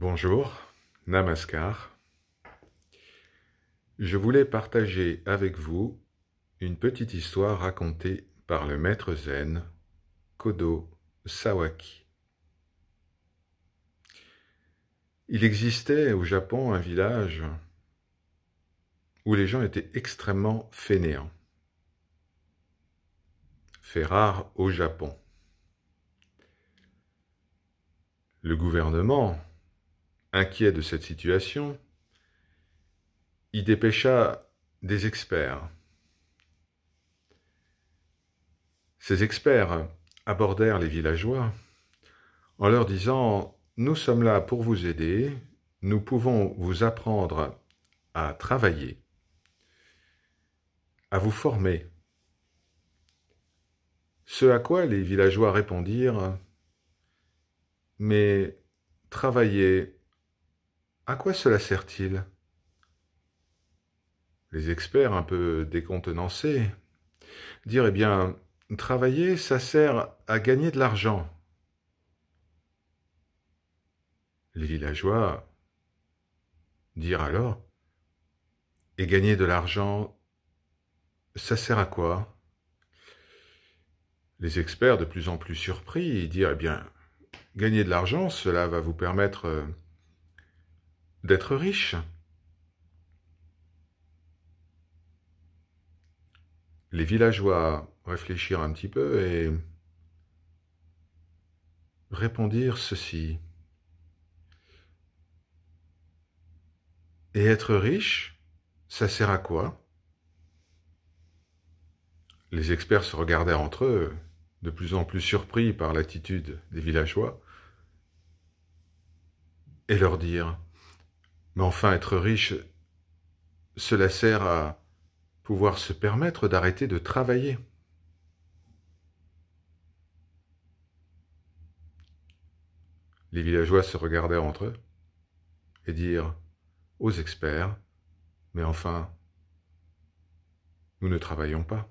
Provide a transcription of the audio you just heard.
Bonjour, Namaskar. Je voulais partager avec vous une petite histoire racontée par le maître zen Kodo Sawaki. Il existait au Japon un village où les gens étaient extrêmement fainéants. Fait rare au Japon. Le gouvernement Inquiet de cette situation, il dépêcha des experts. Ces experts abordèrent les villageois en leur disant Nous sommes là pour vous aider, nous pouvons vous apprendre à travailler, à vous former. Ce à quoi les villageois répondirent Mais travailler à quoi cela sert-il Les experts, un peu décontenancés, dirent Eh bien, travailler, ça sert à gagner de l'argent. Les villageois dirent alors Et gagner de l'argent, ça sert à quoi Les experts, de plus en plus surpris, dirent Eh bien, gagner de l'argent, cela va vous permettre euh, d'être riche. Les villageois réfléchirent un petit peu et répondirent ceci. Et être riche, ça sert à quoi Les experts se regardèrent entre eux, de plus en plus surpris par l'attitude des villageois, et leur dirent mais enfin, être riche, cela sert à pouvoir se permettre d'arrêter de travailler. Les villageois se regardèrent entre eux et dirent aux experts, mais enfin, nous ne travaillons pas.